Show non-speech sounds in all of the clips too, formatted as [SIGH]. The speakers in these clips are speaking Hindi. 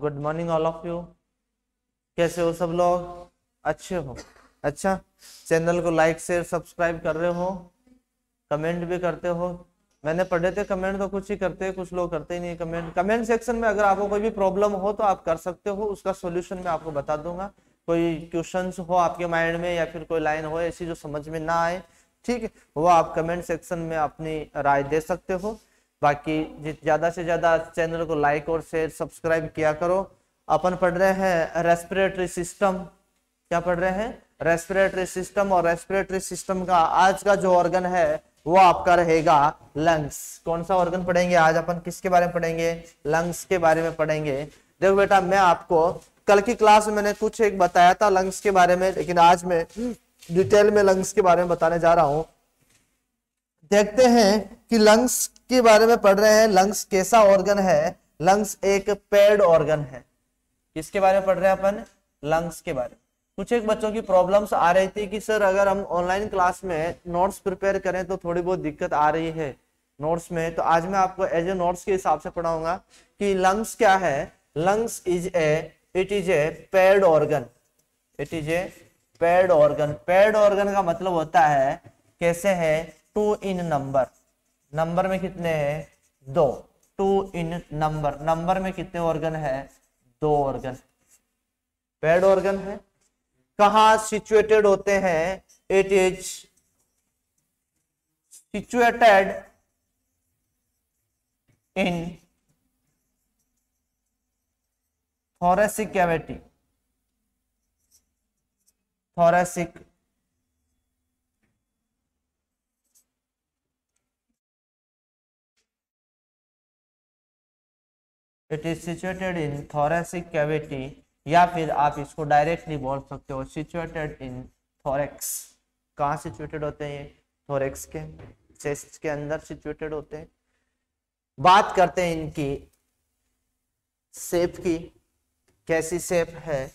Good morning all of you कैसे हो सब लोग अच्छे हो अच्छा चैनल को लाइक शेयर सब्सक्राइब कर रहे हो कमेंट भी करते हो मैंने पढ़े थे कमेंट तो कुछ ही करते हैं कुछ लोग करते ही नहीं कमेंट कमेंट सेक्शन में अगर आपको कोई भी प्रॉब्लम हो तो आप कर सकते हो उसका सोल्यूशन मैं आपको बता दूंगा कोई क्वेश्चन हो आपके माइंड में या फिर कोई लाइन हो ऐसी जो समझ में ना आए ठीक है वो आप कमेंट सेक्शन में अपनी राय दे सकते हो बाकी ज़्यादा से ज़्यादा चैनल को लाइक और शेयर सब्सक्राइब किया करो अपन पढ़ रहे हैं रेस्पिरेटरी सिस्टम क्या पढ़ रहे हैं रेस्पिरेटरी सिस्टम और रेस्पिरेटरी सिस्टम का आज का जो ऑर्गन है वो आपका रहेगा लंग्स कौन सा ऑर्गन पढ़ेंगे आज अपन किसके बारे में पढ़ेंगे लंग्स के बारे में पढ़ेंगे देखो बेटा मैं आपको कल की क्लास में मैंने कुछ एक बताया था लंग्स के बारे में लेकिन आज मैं डिटेल में लंग्स के बारे में बताने जा रहा हूं देखते हैं कि लंग्स के बारे में पढ़ रहे हैं लंग्स कैसा ऑर्गन है लंग्स एक पेड ऑर्गन है किसके बारे में पढ़ रहे हैं अपन लंग्स के बारे में कुछ एक बच्चों की प्रॉब्लम्स आ रही थी कि सर अगर हम ऑनलाइन क्लास में नोट्स प्रिपेयर करें तो थोड़ी बहुत दिक्कत आ रही है नोट्स में तो आज मैं आपको एज ए नोट्स के हिसाब से पढ़ाऊंगा कि लंग्स क्या है lungs is a it is a paired organ it is a paired organ paired organ का मतलब होता है कैसे है टू इन नंबर नंबर में कितने हैं दो टू इन नंबर नंबर में कितने ऑर्गन है दो ऑर्गन पेड ऑर्गन है कहा सिचुएटेड होते हैं it is situated in thoracic cavity thoracic it is situated in thoracic cavity या फिर आप इसको डायरेक्टली बोल सकते हो सिचुएटेड इन थोरेक्स कहाँ सिचुएटेड होते हैं ये थोरेक्स के चेस्ट के अंदर सिचुएटेड होते हैं बात करते हैं इनकी सेप की कैसी सेप है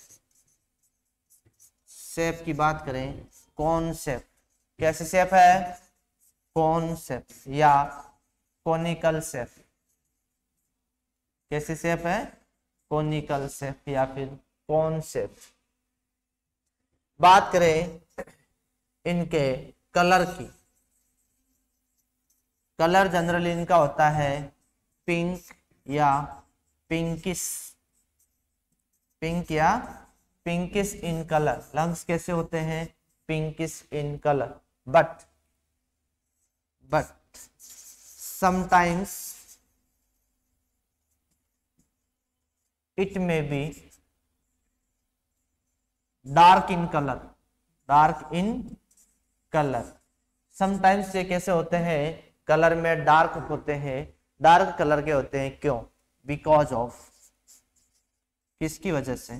सेप की बात करें कौन सेप कैसी सेप है कौन सेप या कॉनिकल सेप कैसी सेप है कॉनिकल सेप या फिर कौन सेप बात करें इनके कलर की कलर जनरली इनका होता है पिंक या पिंकिस पिंक या पिंकिस इन कलर लंग्स कैसे होते हैं pinkish in colour but but sometimes it may be dark in colour dark in colour sometimes ये कैसे होते हैं कलर में डार्क होते हैं डार्क कलर के होते हैं क्यों बिकॉज ऑफ किसकी वजह से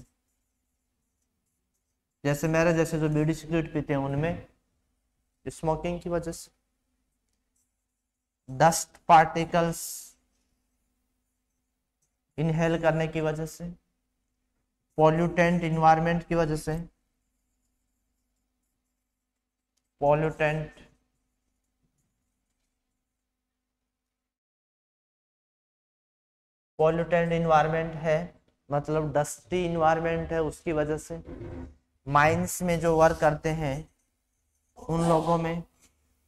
जैसे मेरे जैसे जो बीड़ी सिगरेट पीते हैं उनमें स्मोकिंग की वजह से डस्ट पार्टिकल्स इनहेल करने की वजह से पॉल्यूटेंट इन्वायरमेंट की वजह से पॉल्यूटेंट पॉल्यूटेंट इन्वायरमेंट है मतलब डस्टी इन्वायरमेंट है उसकी वजह से माइंस में जो वर्क करते हैं उन लोगों में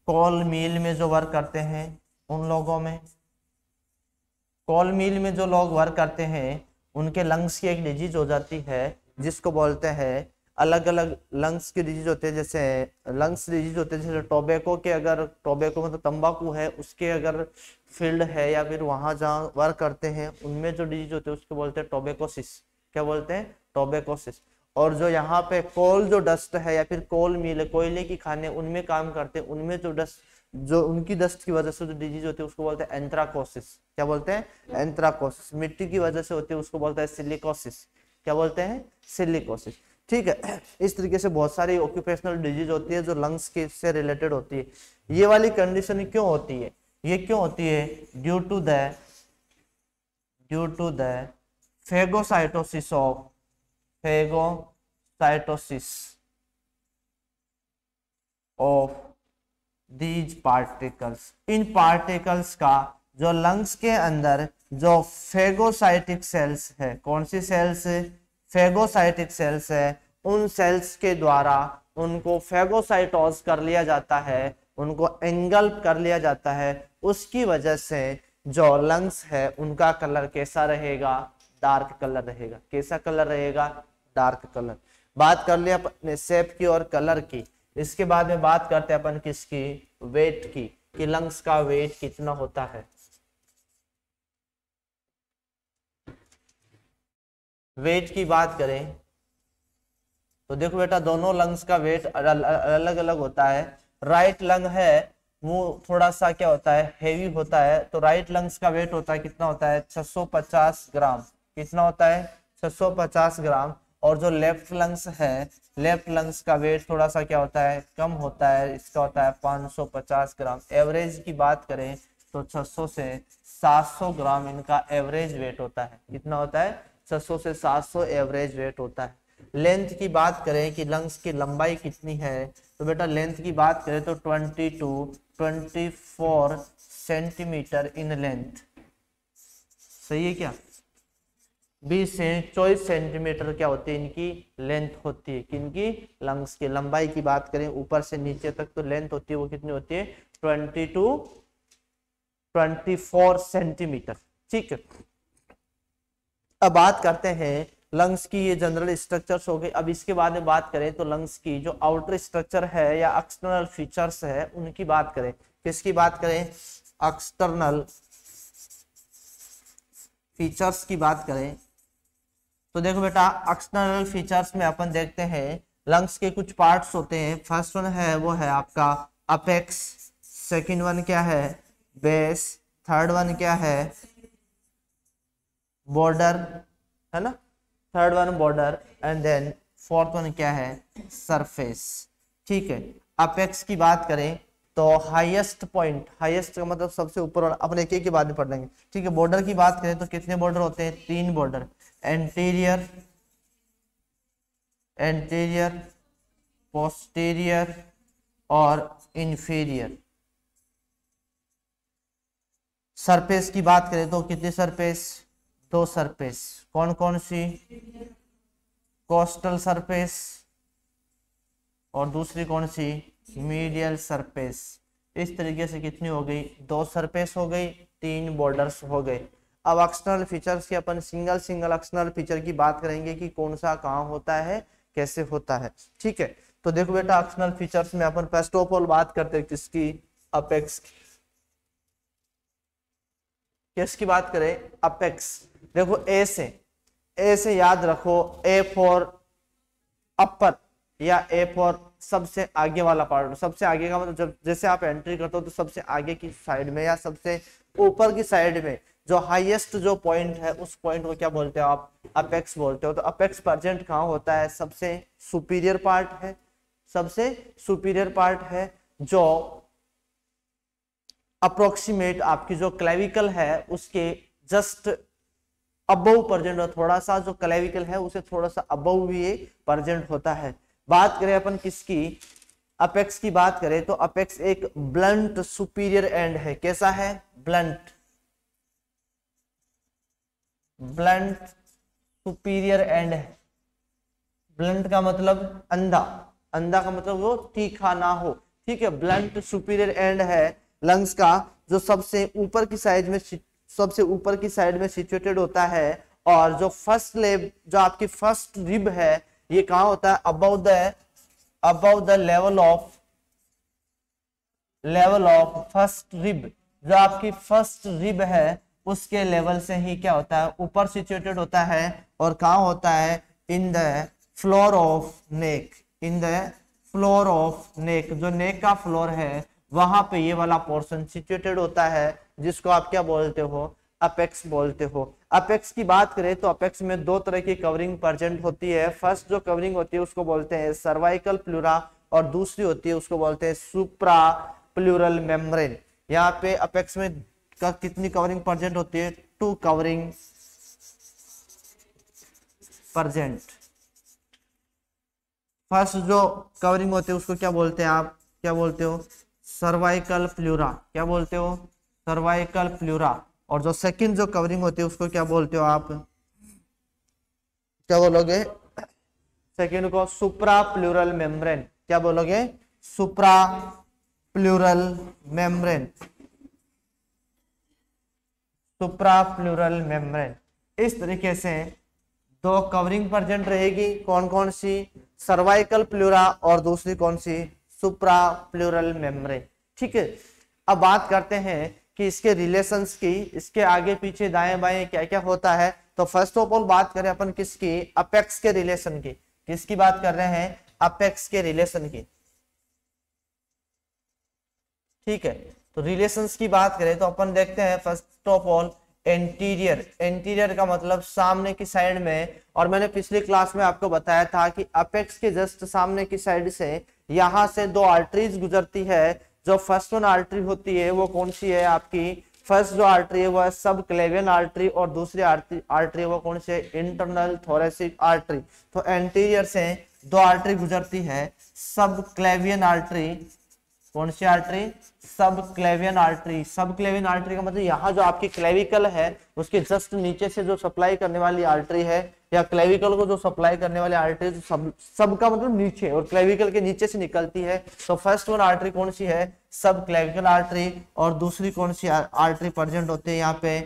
कॉल मिल में जो वर्क करते हैं उन लोगों में कॉल मिल में जो लोग वर्क करते हैं उनके लंग्स की एक डिजीज हो जाती है जिसको बोलते हैं अलग अलग लंग्स की डिजीज होते हैं जैसे लंग्स डिजीज होते हैं जैसे टोबैको के अगर टोबैको मतलब तम्बाकू तंबाकू है उसके अगर फील्ड है या फिर वहाँ जहाँ वर्क करते हैं उनमें जो डिजीज होते हैं उसको बोलते हैं टोबेकोसिस क्या बोलते हैं टोबेकोसिस और जो यहाँ पे कोल जो डस्ट है या फिर कोल मिल कोयले की खाने उनमें काम करते हैं उनमें जो डस्ट जो उनकी दस्त की वजह से जो डिजीज होती है उसको बोलते हैं एंथ्राकोसिस क्या बोलते हैं एंथ्राकोसिस हम्म। मिट्टी की वजह से होती है उसको बोलते हैं सिलिकोसिस क्या बोलते हैं सिलिकोसिस ठीक है [CLEARS THROAT] इस तरीके से बहुत सारी ऑक्यूपेशनल डिजीज होती है जो लंग्स के से रिलेटेड होती है ये वाली कंडीशन क्यों होती है ये क्यों होती है due to the due to the phagocytosis of phagocytosis of these particles इन पार्टिकल्स का जो लंग्स के अंदर जो फेगोसाइटिक सेल्स है कौन सी सेल्स है फेगोसाइटिक सेल्स है उन सेल्स के द्वारा उनको फेगोसाइटोस कर लिया जाता है उनको एंगल्प कर लिया जाता है उसकी वजह से जो लंग्स है उनका कलर कैसा रहेगा डार्क कलर रहेगा कैसा कलर रहेगा डार्क कलर बात कर लिया अपने सेप की और कलर की इसके बाद में बात करते हैं अपन किसकी वेट की कि लंग्स का वेट कितना होता है वेट की बात करें तो देखो बेटा दोनों लंग्स का वेट अलग अलग होता है राइट लंग है वो थोड़ा सा क्या होता है हेवी होता है तो राइट लंग्स का वेट होता है कितना होता है 650 ग्राम कितना होता है 650 ग्राम और जो लेफ्ट लंग्स है लेफ्ट लंग्स का वेट थोड़ा सा क्या होता है कम होता है इसका होता है 550 ग्राम एवरेज की बात करें तो 600 से 700 ग्राम इनका एवरेज वेट होता है कितना होता है 600 से 700 एवरेज वेट होता है लेंथ की बात करें कि लंग्स की लंबाई कितनी है तो बेटा लेंथ की बात करें तो 22 24 सेंटीमीटर इन लेंथ सही है क्या बीस से चौबीस सेंटीमीटर क्या होती है इनकी लेंथ होती है किनकी लंग्स की लंबाई की बात करें ऊपर से नीचे तक तो लेंथ होती है वो कितनी होती है twenty two twenty four centimetre ठीक है अब बात करते हैं लंग्स की ये जनरल स्ट्रक्चर्स हो गए अब इसके बाद में बात करें तो लंग्स की जो आउटर स्ट्रक्चर है या एक्सटर्नल फीचर्स है उनकी बात करें किसकी बात करें एक्सटर्नल फीचर्स की बात करें तो देखो बेटा एक्सटर्नल फीचर्स में अपन देखते हैं लंग्स के कुछ पार्ट्स होते हैं फर्स्ट वन है वो है आपका अपेक्स सेकंड वन क्या है बेस थर्ड वन क्या है बॉर्डर है ना third one border and then fourth one क्या है सरफेस ठीक है अपेक्स की बात करें तो हाईएस्ट पॉइंट हाईएस्ट का मतलब सबसे ऊपर अपने एक एक की बाद में पढ़ लेंगे ठीक है बॉर्डर की बात करें तो कितने बॉर्डर होते हैं तीन बॉर्डर anterior anterior posterior और inferior सरफेस की बात करें तो कितनी सरफेस दो सरफेस कौन कौन सी कोस्टल सरफेस और दूसरी कौन सी मीडियल सरफेस इस तरीके से कितनी हो गई दो सरफेस हो गई तीन बॉर्डर्स हो गए अब एक्सटर्नल फीचर्स की अपन सिंगल सिंगल एक्सटर्नल फीचर की बात करेंगे कि कौन सा कहाँ होता है कैसे होता है ठीक है तो देखो बेटा एक्सटर्नल फीचर्स में अपन फर्स्ट ऑफ ऑल बात करते हैं किसकी अपेक्स किसकी बात करें अपेक्स देखो ए से ए से याद रखो ए फॉर अपर या ए फॉर सबसे आगे वाला पार्ट सबसे आगे का मतलब जब जैसे आप एंट्री करते हो तो सबसे आगे की साइड में या सबसे ऊपर की साइड में जो हाईएस्ट जो पॉइंट है उस पॉइंट को क्या बोलते हो आप अपेक्स बोलते हो तो अपेक्स परजेंट कहाँ होता है सबसे सुपीरियर पार्ट है सबसे सुपीरियर पार्ट है जो अप्रोक्सीमेट आपकी जो क्लेविकल है उसके जस्ट अबव प्रजेंट और थोड़ा सा जो क्लेविकल है उसे थोड़ा सा अबव भी ये होता है बात करें अपन किसकी अपेक्स की बात करें तो अपेक्स एक ब्लंट सुपीरियर एंड है कैसा है ब्लंट ब्लंट सुपीरियर एंड है ब्लंट का मतलब अंधा अंधा का मतलब वो तीखा ना हो ठीक है ब्लंट सुपीरियर एंड है लंग्स का जो सबसे ऊपर की साइड में सबसे ऊपर की साइड में सिचुएटेड होता है और जो फर्स्ट लेब जो आपकी फर्स्ट रिब है ये कहा होता है above the above the level of level of first rib जो आपकी फर्स्ट रिब है उसके लेवल से ही क्या होता है ऊपर सिचुएटेड होता है और कहा होता है in the floor of neck in the floor of neck जो नेक का फ्लोर है वहां पे ये वाला पोर्शन सिचुएटेड होता है जिसको आप क्या बोलते हो अपेक्स बोलते हो अपेक्स की बात करें तो अपेक्स में दो तरह की कवरिंग प्रजेंट होती है फर्स्ट जो कवरिंग होती है उसको बोलते हैं सर्वाइकल प्लूरा और दूसरी होती है उसको बोलते हैं सुप्रा प्लूरल मेम्ब्रेन यहाँ पे अपेक्स में का कितनी कवरिंग परजेंट होती है टू कवरिंग परजेंट फर्स्ट जो कवरिंग होती है उसको क्या बोलते हैं आप क्या बोलते हो सर्वाइकल प्लूरा क्या बोलते हो सर्वाइकल प्लूरा और जो सेकंड जो कवरिंग होती है उसको क्या बोलते हो आप क्या बोलोगे सेकंड को सुप्रा प्लूरल मेम्ब्रेन क्या बोलोगे supra pleural membrane suprapleural membrane इस तरीके से दो कवरिंग प्रजेंट रहेगी कौन कौन सी सर्वाइकल प्लूरा और दूसरी कौन सी सुप्रा प्लूरल मेम्ब्रेन ठीक है अब बात करते हैं कि इसके रिलेशंस की इसके आगे पीछे दाएं बाएं क्या क्या होता है तो फर्स्ट ऑफ ऑल बात करें अपन किसकी अपेक्स के रिलेशन की किसकी बात कर रहे हैं अपेक्स के रिलेशन की ठीक है तो रिलेशंस की बात करें तो अपन देखते हैं first of all anterior anterior का मतलब सामने की साइड में और मैंने पिछली क्लास में आपको बताया था कि अपेक्स के जस्ट सामने की साइड से यहां से दो आर्टरीज गुजरती है जो फर्स्ट वन आर्टरी होती है वो कौन सी है आपकी फर्स्ट जो आर्टरी है वह है सब क्लेवियन आर्टरी और दूसरी आर्टरी वो कौन सी है इंटरनल थोरेसिक आर्टरी तो एंटीरियर से दो आर्टरी गुजरती है सब क्लेवियन आर्टरी कौन सी आर्टरी सब क्लेवियन आर्टरी सब क्लेवियन आर्टरी का मतलब यहाँ जो आपकी क्लेविकल है उसके जस्ट नीचे से जो सप्लाई करने वाली आर्टरी है या क्लेविकल को जो सप्लाई करने वाली आर्टरी तो सब सब का मतलब नीचे और क्लेविकल के नीचे से निकलती है तो फर्स्ट वन आर्टरी कौन सी है सब क्लेविकल आर्टरी और दूसरी कौन सी आर्टरी प्रेजेंट होती है यहाँ पे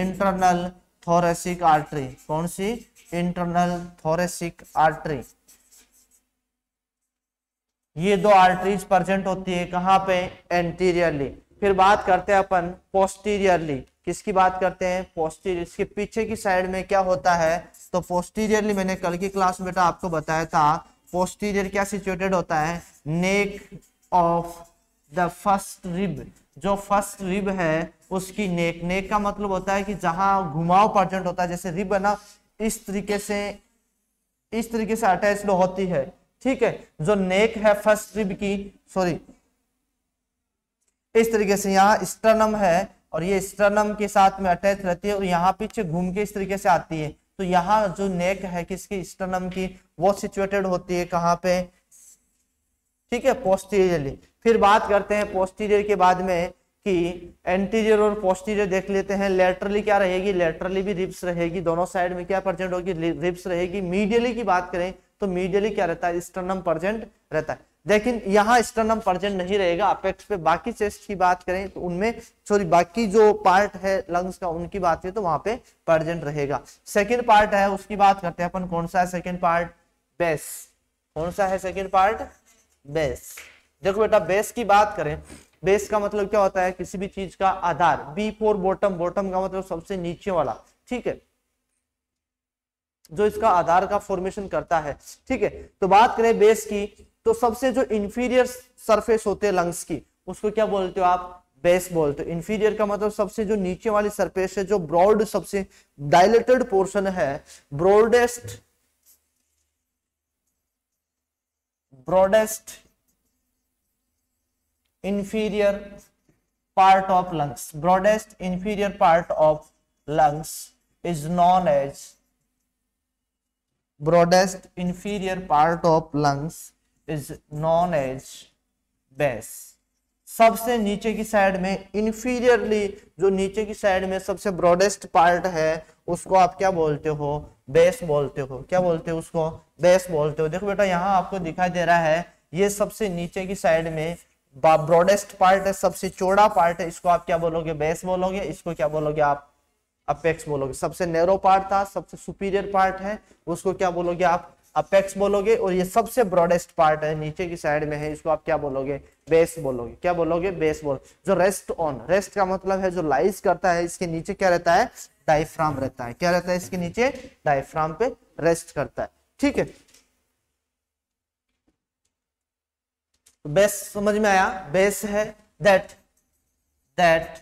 इंटरनल थोरेसिक आर्टरी कौन सी इंटरनल थोरेसिक आर्टरी ये दो आर्टरीज प्रजेंट होती है कहाँ पे एंटीरियरली फिर बात करते हैं अपन पोस्टीरियरली किसकी बात करते हैं पोस्टीरियर इसके पीछे की साइड में क्या होता है तो पोस्टीरियरली मैंने कल की क्लास में बेटा तो आपको बताया था पोस्टीरियर क्या सिचुएटेड होता है neck of the first rib जो फर्स्ट रिब है उसकी नेक नेक का मतलब होता है कि जहां घुमाव प्रजेंट होता है जैसे रिब है ना इस तरीके से इस तरीके से अटैच होती है ठीक है जो नेक है फर्स्ट रिब की सॉरी इस तरीके से यहाँ स्टर्नम है और ये स्टर्नम के साथ में अटैच रहती है और यहाँ पीछे घूम के इस तरीके से आती है तो यहाँ जो नेक है किसकी स्टर्नम की वो सिचुएटेड होती है कहाँ पे ठीक है पोस्टीरियरली फिर बात करते हैं पोस्टीरियर के बाद में कि एंटीरियर और पोस्टीरियर देख लेते हैं लेटरली क्या रहेगी लेटरली भी रिप्स रहेगी दोनों साइड में क्या प्रजेंट होगी रिप्स रहेगी मीडियली की बात करें तो मीडियली क्या रहता है स्टर्नम प्रजेंट रहता है लेकिन यहाँ स्टर्नम प्रजेंट नहीं रहेगा अपेक्स पे बाकी चेस्ट की बात करें तो उनमें सॉरी बाकी जो पार्ट है लंग्स का उनकी बात है तो वहां पे प्रजेंट रहेगा सेकेंड पार्ट है उसकी बात करते हैं अपन कौन सा है सेकेंड पार्ट बेस कौन सा है सेकेंड पार्ट बेस देखो बेटा बेस की बात करें बेस का मतलब क्या होता है किसी भी चीज का आधार बी फोर बोटम बोटम का मतलब सबसे नीचे वाला ठीक है जो इसका आधार का फॉर्मेशन करता है ठीक है तो बात करें बेस की तो सबसे जो इंफीरियर सरफेस होते हैं लंग्स की उसको क्या बोलते हो आप बेस बोलते हो इंफीरियर का मतलब सबसे जो नीचे वाली सरफेस है जो ब्रॉड सबसे डायलेटेड पोर्शन है broadest broadest inferior part of lungs broadest inferior part of lungs is known as broadest inferior part of lungs is known as base सबसे नीचे की साइड में इंफीरियरली जो नीचे की साइड में सबसे ब्रॉडेस्ट पार्ट है उसको आप क्या बोलते हो बेस बोलते हो क्या बोलते हो उसको बेस बोलते हो देखो बेटा यहाँ आपको दिखाई दे रहा है ये सबसे नीचे की साइड में ब्रॉडेस्ट पार्ट है सबसे चौड़ा पार्ट है इसको आप क्या बोलोगे बेस बोलोगे इसको क्या बोलोगे आप अपेक्स बोलोगे सबसे नैरो पार्ट था सबसे सुपीरियर पार्ट है उसको क्या बोलोगे आप अपेक्स बोलोगे और ये सबसे ब्रॉडेस्ट पार्ट है नीचे की साइड में है इसको आप क्या बोलोगे बेस बोलोगे क्या बोलोगे बेस बोल जो रेस्ट ऑन रेस्ट का मतलब है जो लाइज करता है इसके नीचे क्या रहता है डायफ्राम रहता है क्या रहता है इसके नीचे डायफ्राम पे रेस्ट करता है ठीक है बेस तो समझ में आया बेस है that that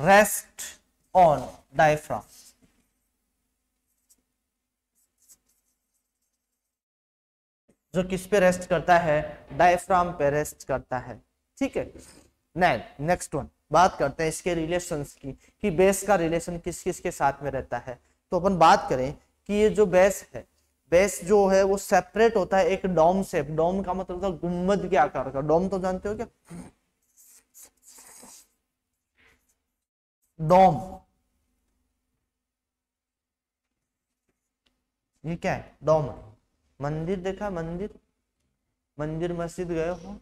rest on diaphragm. जो किस पे रेस्ट करता है डायफ्राम पे रेस्ट करता है ठीक है नैन नेक्स्ट वन बात करते हैं इसके रिलेशन की कि बेस का रिलेशन किस किस के साथ में रहता है तो अपन बात करें कि ये जो बेस है बेस जो है वो सेपरेट होता है एक डोम से डोम का मतलब गुम्बद के आकार का डोम तो जानते हो क्या डोम ये क्या है डोम मंदिर देखा मंदिर मंदिर मस्जिद गए हो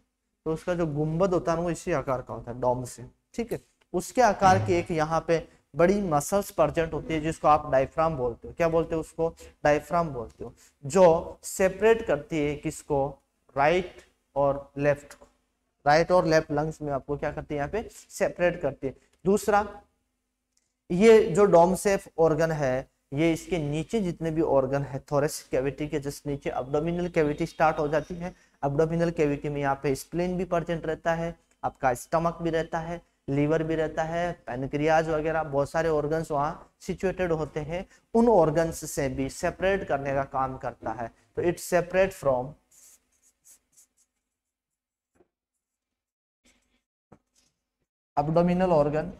तो उसका जो गुंबद होता है वो इसी आकार का होता है डोम से ठीक है उसके आकार की एक यहाँ पे बड़ी मसल्स प्रजेंट होती है जिसको आप डायफ्राम बोलते हो क्या बोलते हो उसको डायफ्राम बोलते हो जो सेपरेट करती है किसको राइट और लेफ्ट राइट और लेफ्ट लंग्स में आपको क्या करती है यहाँ पे सेपरेट करती है दूसरा ये जो डोमसेफ ऑर्गन है ये इसके नीचे जितने भी ऑर्गन है थोरेस कैविटी के जस्ट नीचे अब्डोमिनल कैविटी स्टार्ट हो जाती है अब्डोमिनल कैविटी में यहाँ पे स्प्लेन भी प्रजेंट रहता है आपका स्टमक भी रहता है लीवर भी रहता है पेनक्रियाज वगैरह बहुत सारे ऑर्गन्स वहाँ सिचुएटेड होते हैं उन ऑर्गन्स से भी सेपरेट करने का काम करता है तो it separate from abdominal organ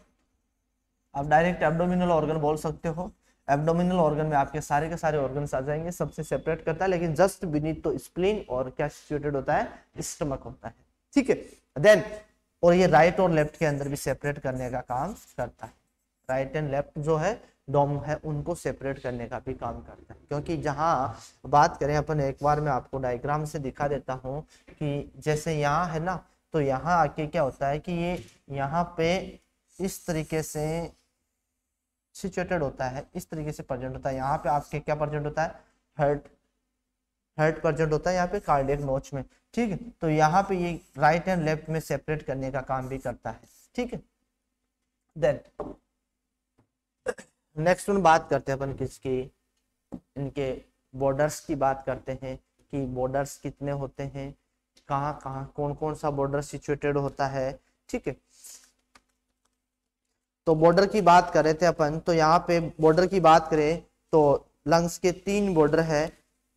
आप डायरेक्ट एब्डोमिनल ऑर्गन बोल सकते हो एब्डोमिनल ऑर्गन में आपके सारे के सारे ऑर्गन आ जाएंगे सबसे सेपरेट करता है लेकिन जस्ट बीनीथ तो स्प्लीन और क्या सिचुएटेड होता है स्टमक होता है ठीक है देन और ये राइट और लेफ्ट के अंदर भी सेपरेट करने का काम करता है राइट एंड लेफ्ट जो है डोम है उनको सेपरेट करने का भी काम करता है क्योंकि जहाँ बात करें अपन एक बार मैं आपको डायग्राम से दिखा देता हूँ कि जैसे यहाँ है ना तो यहाँ आके क्या होता है कि ये यहाँ पे इस तरीके से सिचुएटेड होता है इस तरीके से प्रजेंट होता है यहाँ पे आपके क्या प्रजेंट होता है हर्ट हर्ट प्रजेंट होता है यहाँ पे कार्डियक नोच में ठीक है तो यहाँ पे ये राइट एंड लेफ्ट में सेपरेट करने का काम भी करता है ठीक है देन नेक्स्ट में बात करते हैं अपन किसकी इनके बॉर्डर्स की बात करते हैं कि बॉर्डर्स कितने होते हैं कहाँ कहाँ कौन कौन सा बॉर्डर सिचुएटेड होता है ठीक है तो बॉर्डर की बात रहे थे अपन तो यहाँ पे बॉर्डर की बात करें तो लंग्स के तीन बॉर्डर है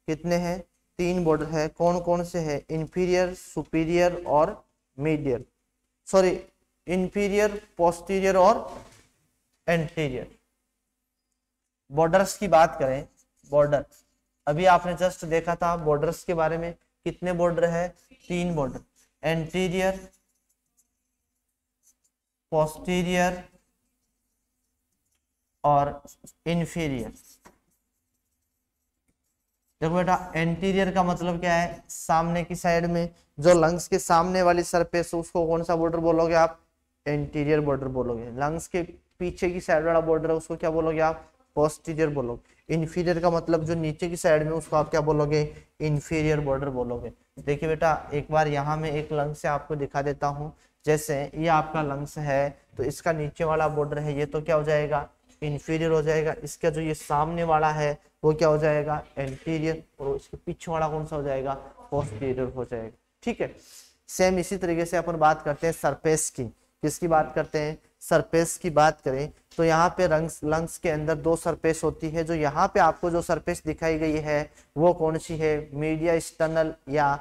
कितने हैं तीन बॉर्डर है कौन कौन से है इन्फीरियर सुपीरियर और मीडियर सॉरी इन्फीरियर पोस्टीरियर और एंटीरियर बॉर्डर्स की बात करें बॉर्डर अभी आपने जस्ट देखा था बॉर्डर्स के बारे में कितने बॉर्डर है तीन बॉर्डर एंटीरियर पोस्टीरियर और इन्फीरियर देखो बेटा एंटीरियर का मतलब क्या है सामने की साइड में जो लंग्स के सामने वाली सरफेस उसको कौन सा बॉर्डर बोलोगे आप एंटीरियर बॉर्डर बोलोगे लंग्स के पीछे की साइड वाला बॉर्डर है उसको क्या बोलोगे आप पोस्टीरियर बोलोगे इन्फीरियर का मतलब जो नीचे की साइड में उसको आप क्या बोलोगे इन्फीरियर बॉर्डर बोलोगे देखिए बेटा एक बार यहाँ में एक लंग्स से आपको दिखा देता हूँ जैसे ये आपका लंग्स है तो इसका नीचे वाला बॉर्डर है ये तो क्या हो जाएगा इंफीरियर हो जाएगा इसका जो ये सामने वाला है वो क्या हो जाएगा एंटीरियर और इसके पीछे वाला कौन सा हो जाएगा पोस्टीरियर हो जाएगा ठीक है सेम इसी तरीके से अपन बात करते हैं सरफेस की किसकी बात करते हैं सरफेस की बात करें तो यहाँ पे रंग्स लंग्स के अंदर दो सरफेस होती है जो यहाँ पे आपको जो सरफेस दिखाई गई है वो कौन सी है मीडिया एक्सटर्नल या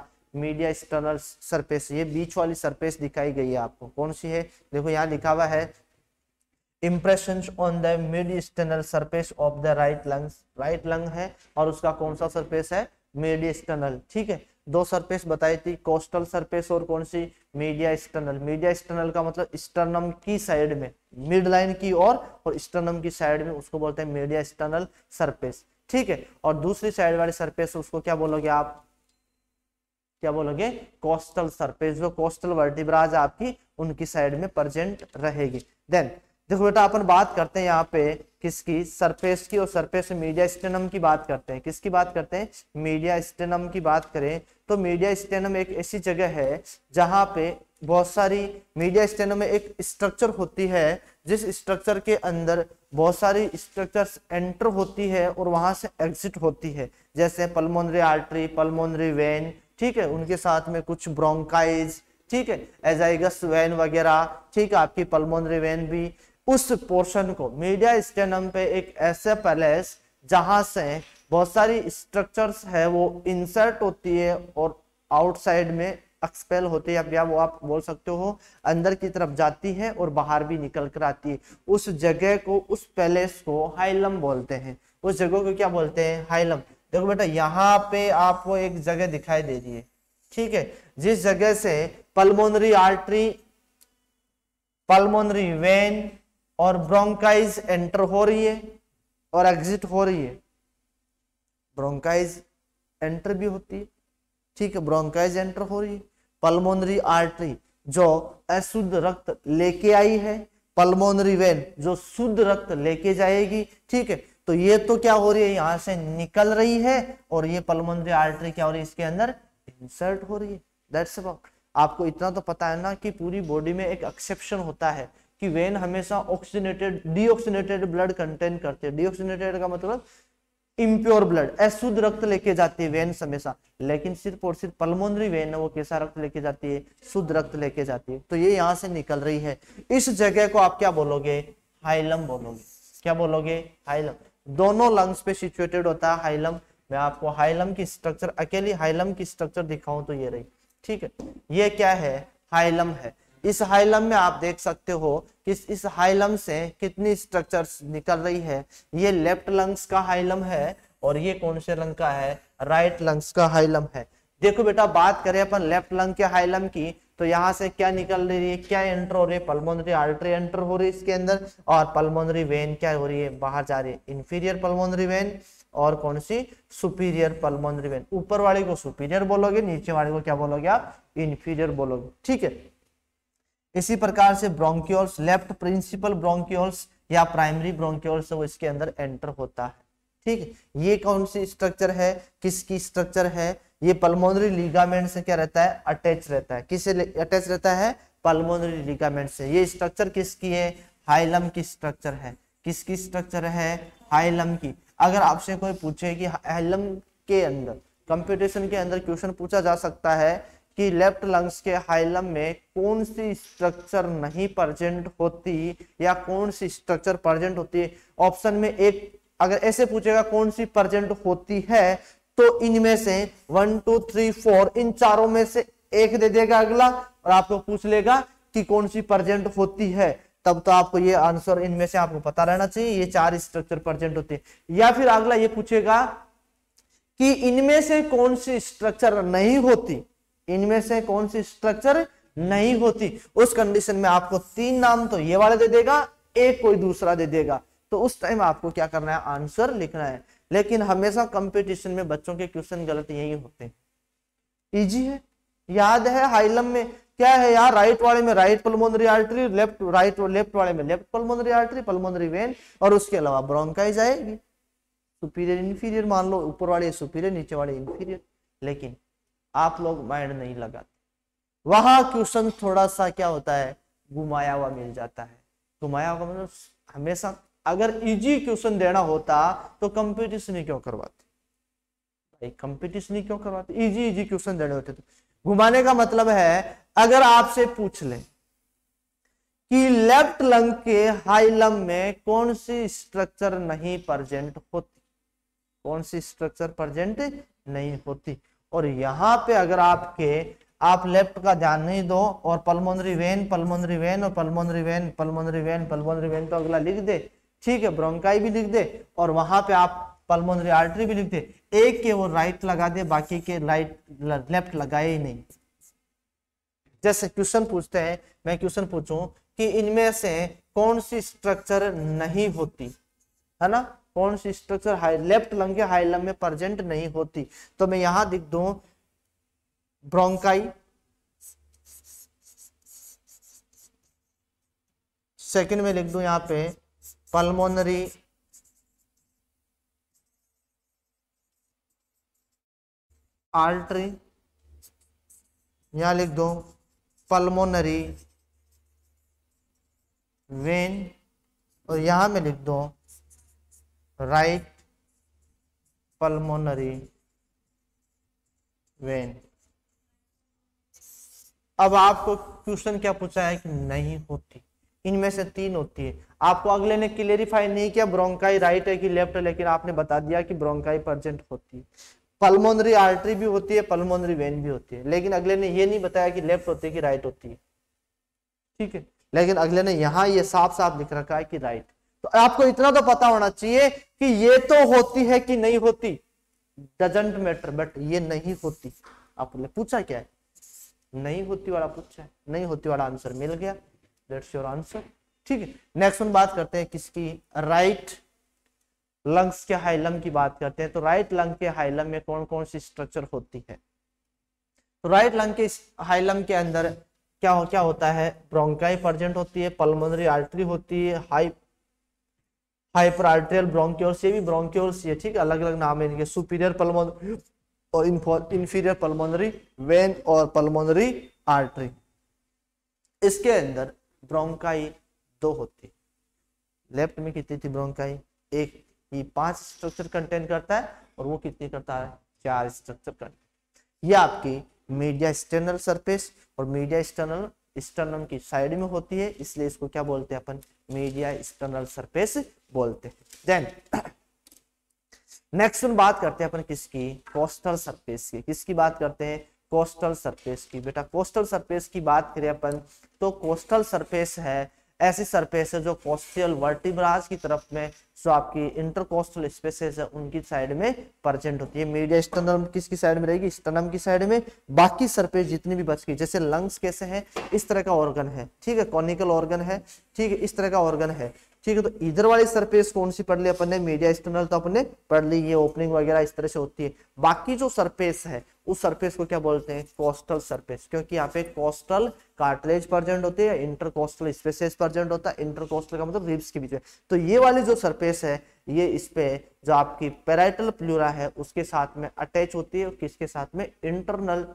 मीडिया एक्सटर्नल सरफेस ये बीच वाली सरफेस दिखाई गई है आपको कौन सी है देखो यहाँ लिखा हुआ है impressions on the mediastinal surface of the right lungs right lung है और उसका कौन सा सरफेस है मिड एक्सटर्नल ठीक है दो सरफेस बताई थी कोस्टल सरफेस और कौन सी मीडिया एक्सटर्नल मीडिया एक्सटर्नल का मतलब स्टर्नम की साइड में मिड लाइन की और, और स्टर्नम की साइड में उसको बोलते हैं मीडिया एक्सटर्नल सरफेस ठीक है और दूसरी साइड वाली सरफेस उसको क्या बोलोगे आप क्या बोलोगे कोस्टल सरफेस जो कोस्टल वर्टिब्राज आपकी उनकी साइड में प्रेजेंट रहेगी देन देखो बेटा अपन बात करते हैं यहाँ पे किसकी सरफेस की और सरफेस मीडिया स्टेनम की बात करते हैं किसकी बात करते हैं मीडिया स्टेनम की बात करें तो मीडिया स्टेनम एक ऐसी जगह है जहाँ पे बहुत सारी मीडिया स्टेनम में एक स्ट्रक्चर होती है जिस स्ट्रक्चर के अंदर बहुत सारी स्ट्रक्चर्स एंटर होती है और वहां से एग्जिट होती है जैसे पलमोनरी आर्ट्री पलमोनरी वेन ठीक है उनके साथ में कुछ ब्रोंकाइज ठीक है एजाइगस वेन वगैरह ठीक है आपकी पलमोनरी वेन भी उस पोर्शन को मीडिया स्टेनम पे एक ऐसे पैलेस जहां से बहुत सारी स्ट्रक्चर्स है वो इंसर्ट होती है और आउटसाइड में एक्सपेल होती है या वो आप बोल सकते हो अंदर की तरफ जाती है और बाहर भी निकल कर आती है उस जगह को उस पैलेस को हाइलम बोलते हैं उस जगह को क्या बोलते हैं हाइलम देखो बेटा यहाँ पे आपको एक जगह दिखाई दे रही है ठीक है जिस जगह से पल्मोनरी आर्टरी पल्मोनरी वेन और ब्रोंकाइज एंटर हो रही है और एग्जिट हो रही है ब्रोंकाइज एंटर भी होती है ठीक है ब्रोंकाइज एंटर हो रही है पल्मोनरी आर्टरी जो अशुद्ध रक्त लेके आई है पल्मोनरी वेन जो शुद्ध रक्त लेके जाएगी ठीक है तो ये तो क्या हो रही है यहां से निकल रही है और ये पल्मोनरी आर्टरी क्या हो रही है इसके अंदर इंसर्ट हो रही है दैट्स अबाउट आपको इतना तो पता है ना कि पूरी बॉडी में एक एक्सेप्शन होता है कि वेन हमेशा ऑक्सीनेटेड डीऑक्सीनेटेड ब्लड कंटेन करते हैं डीऑक्सीनेटेड का मतलब इम्प्योर ब्लड अशुद्ध रक्त लेके जाती है वेन हमेशा लेकिन सिर्फ और सिर्फ पलमोनरी वेन है वो कैसा रक्त लेके जाती है शुद्ध रक्त लेके जाती है तो ये यहाँ से निकल रही है इस जगह को आप क्या बोलोगे हाइलम बोलोगे क्या बोलोगे हाइलम दोनों लंग्स पे सिचुएटेड होता है हाइलम मैं आपको हाइलम की स्ट्रक्चर अकेली हाइलम की स्ट्रक्चर दिखाऊं तो ये रही ठीक है ये क्या है हाइलम है इस हाइलम में आप देख सकते हो कि इस हाइलम से कितनी स्ट्रक्चर्स निकल रही है ये लेफ्ट लंग्स का हाइलम है और ये कौन से रंग का है राइट लंग्स का हाइलम है देखो बेटा बात करें अपन लेफ्ट लंग के हाइलम की तो यहाँ से क्या निकल रही है क्या एंटर हो रही है पल्मोनरी आर्टरी एंटर हो रही है इसके अंदर और पल्मोनरी वेन क्या हो रही है बाहर जा रही है इंफीरियर पल्मोनरी वेन और कौन सी सुपीरियर पल्मोनरी वेन ऊपर वाले को सुपीरियर बोलोगे नीचे वाले को क्या बोलोगे आप इंफीरियर बोलोगे ठीक है इसी प्रकार से ब्रोंक्योल्स लेफ्ट प्रिंसिपल ब्रोंक्योल्स या प्राइमरी ब्रोंक्योल्स वो इसके अंदर एंटर होता है ठीक ये कौन सी स्ट्रक्चर है किसकी स्ट्रक्चर है ये पल्मोनरी लिगामेंट से क्या रहता है अटैच रहता है किससे अटैच रहता है पल्मोनरी लिगामेंट से ये स्ट्रक्चर किसकी है हाइलम की स्ट्रक्चर है किसकी स्ट्रक्चर है हाइलम की अगर आपसे कोई पूछे कि हाइलम के अंदर कंपटीशन के अंदर क्वेश्चन पूछा जा सकता है कि लेफ्ट लंग्स के हाइलम में कौन सी स्ट्रक्चर नहीं प्रेजेंट होती या कौन सी स्ट्रक्चर प्रेजेंट होती है ऑप्शन में एक अगर ऐसे पूछेगा कौन सी प्रेजेंट होती है तो इनमें से वन टू थ्री फोर इन चारों में से एक दे देगा अगला और आपको पूछ लेगा कि कौन सी प्रेजेंट होती है तब तो आपको ये आंसर इनमें से आपको पता रहना चाहिए ये चार स्ट्रक्चर प्रेजेंट होते है या फिर अगला ये पूछेगा कि इनमें से कौन सी स्ट्रक्चर नहीं होती इनमें से कौन सी स्ट्रक्चर नहीं होती उस कंडीशन में आपको तीन नाम तो ये वाला दे देगा एक कोई दूसरा दे देगा तो उस टाइम आपको क्या करना है आंसर लिखना है लेकिन हमेशा कंपटीशन में बच्चों के क्वेश्चन गलत यही होते हैं इजी है याद है हाइलम में क्या है यार राइट वाले में right pulmonary artery left right left वाले में left pulmonary artery pulmonary vein और उसके अलावा ब्रोंकाइज आएगी सुपीरियर इंफीरियर मान लो ऊपर वाले सुपीरियर नीचे वाले इंफीरियर लेकिन आप लोग माइंड नहीं लगाते वहां क्वेश्चन थोड़ा सा क्या होता है घुमाया हुआ मिल जाता है घुमाया हुआ मतलब हमेशा अगर इजी क्वेश्चन देना होता तो कंपटीशन ही क्यों करवाते भाई कंपटीशन ही क्यों करवाते इजी इजी क्वेश्चन देने होते तो घुमाने का मतलब है अगर आपसे पूछ ले कि लेफ्ट लंग के हाई लंग में कौन सी स्ट्रक्चर नहीं प्रेजेंट होती कौन सी स्ट्रक्चर प्रेजेंट नहीं होती और यहाँ पे अगर आपके आप लेफ्ट का ध्यान नहीं दो और पलमोनरी वेन पलमोनरी वेन और pulmonary vein pulmonary vein pulmonary vein तो अगला लिख दे ठीक है ब्रोंकाई भी लिख दे और वहां पे आप पलमोनरी आर्टरी भी लिख दे एक के वो राइट लगा दे बाकी के राइट लेफ्ट लगाए ही नहीं जैसे क्वेश्चन पूछते हैं मैं क्वेश्चन पूछूं कि इनमें से कौन सी स्ट्रक्चर नहीं होती है ना कौन सी स्ट्रक्चर हाई लेफ्ट लंग के हाई लंग में प्रेजेंट नहीं होती तो मैं यहां लिख दू ब्रोंकाई सेकंड में लिख दू यहां पे पल्मोनरी आर्टरी यहां लिख दो पल्मोनरी वेन और यहां में लिख दो राइट पल्मोनरी वेन अब आपको क्वेश्चन क्या पूछा है कि नहीं होती इनमें से तीन होती है आपको अगले ने क्लियरिफाई नहीं किया ब्रोंकाई राइट है कि लेफ्ट है लेकिन आपने बता दिया कि ब्रोंकाई प्रजेंट होती है पल्मोनरी आर्टरी भी होती है पल्मोनरी वेन भी होती है लेकिन अगले ने यह नहीं बताया कि लेफ्ट होती है कि राइट होती है ठीक है लेकिन अगले ने यहाँ यह साफ साफ लिख रखा है कि राइट तो आपको इतना तो पता होना चाहिए कि ये तो होती है कि नहीं होती डजेंट मैटर बट ये नहीं होती आपने पूछा क्या है नहीं होती वाला पूछा है नहीं होती वाला आंसर मिल गया दैट्स योर आंसर ठीक है नेक्स्ट बात करते हैं किसकी राइट लंग्स के हाइलम की बात करते हैं तो राइट लंग के हाइलम में कौन कौन सी स्ट्रक्चर होती है तो राइट लंग के हाइलम के अंदर क्या हो, क्या होता है ब्रोंकाई प्रजेंट होती है पल्मोनरी आर्टरी होती है हाई हाइपर आर्ट्रियल ब्रोंक्योल्स ये भी ब्रोंक्योल्स ये ठीक है अलग अलग नाम है इनके सुपीरियर पल्मोन और इन्फीरियर पलमोनरी वेन और पलमोनरी आर्ट्री इसके अंदर ब्रोंकाई दो होती लेफ्ट में कितनी थी ब्रोंकाई एक ये पांच स्ट्रक्चर कंटेन करता है और वो कितनी करता है चार स्ट्रक्चर कंटेन ये आपकी मीडिया एक्सटर्नल सरफेस और मीडिया एक्सटर्नल स्टर्नम की साइड में होती है इसलिए इसको क्या बोलते हैं अपन मीडिया स्टर्नल सरफेस बोलते हैं देन नेक्स्ट [CLEARS THROAT] हम बात करते हैं अपन किसकी कोस्टल सरफेस की किसकी बात करते हैं कोस्टल सरफेस की बेटा कोस्टल सरफेस की बात करें अपन तो कोस्टल सरफेस है ऐसी सरफेस है जो कोस्टियल वर्टिब्राज की तरफ में जो आपकी इंटरकोस्टल स्पेसेस है उनकी साइड में परजेंट होती है मीडिया स्टनम किसकी साइड में रहेगी स्टनम की साइड में बाकी सरफेस जितनी भी बच गई जैसे लंग्स कैसे हैं इस तरह का ऑर्गन है ठीक है कॉनिकल ऑर्गन है ठीक है इस तरह का ऑर्गन है ठीक है तो इधर वाली सरफेस कौन सी पढ़ ली अपन ने मीडिया स्टनल तो अपने पढ़ ली ये ओपनिंग वगैरह इस तरह से होती है बाकी जो सरफेस है उस सरफेस को क्या बोलते हैं कोस्टल सरफेस क्योंकि यहाँ पे कोस्टल कार्टिलेज प्रजेंट होते हैं इंटरकोस्टल स्पेसेस प्रजेंट होता है इंटरकोस्टल का मतलब रिब्स के बीच में तो ये वाली जो सरफेस है ये इस पे जो आपकी पेराइटल प्लूरा है उसके साथ में अटैच होती है और किसके साथ में इंटरनल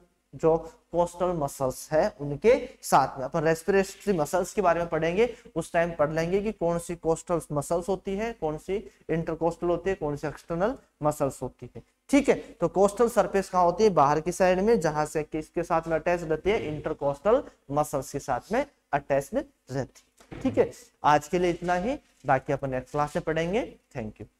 जो कोस्टल मसल्स है उनके साथ में अपन रेस्पिरेटरी मसल्स के बारे में पढ़ेंगे उस टाइम पढ़ लेंगे कि कौन सी कोस्टल मसल्स होती है कौन सी इंटरकोस्टल होती है कौन सी एक्सटर्नल मसल्स होती है ठीक है तो कोस्टल सरफेस कहाँ होती है बाहर की साइड में जहां से किसके साथ में अटैच रहती है इंटरकोस्टल मसल्स के साथ में अटैच रहती है ठीक है आज के लिए इतना ही बाकी अपन नेक्स्ट क्लास में पढ़ेंगे थैंक यू